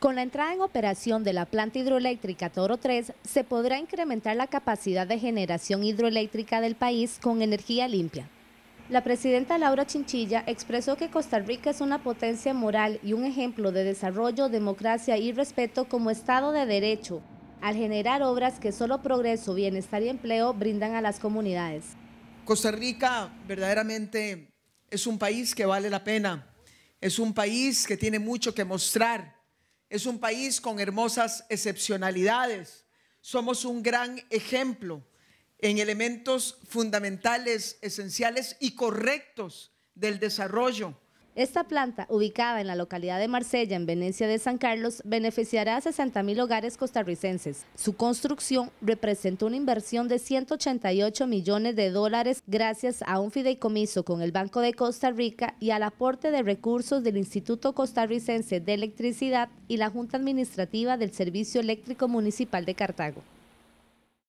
Con la entrada en operación de la planta hidroeléctrica Toro 3, se podrá incrementar la capacidad de generación hidroeléctrica del país con energía limpia. La presidenta Laura Chinchilla expresó que Costa Rica es una potencia moral y un ejemplo de desarrollo, democracia y respeto como Estado de Derecho, al generar obras que solo progreso, bienestar y empleo brindan a las comunidades. Costa Rica verdaderamente es un país que vale la pena, es un país que tiene mucho que mostrar es un país con hermosas excepcionalidades. Somos un gran ejemplo en elementos fundamentales, esenciales y correctos del desarrollo esta planta, ubicada en la localidad de Marsella, en Venecia de San Carlos, beneficiará a 60.000 hogares costarricenses. Su construcción representó una inversión de 188 millones de dólares gracias a un fideicomiso con el Banco de Costa Rica y al aporte de recursos del Instituto Costarricense de Electricidad y la Junta Administrativa del Servicio Eléctrico Municipal de Cartago.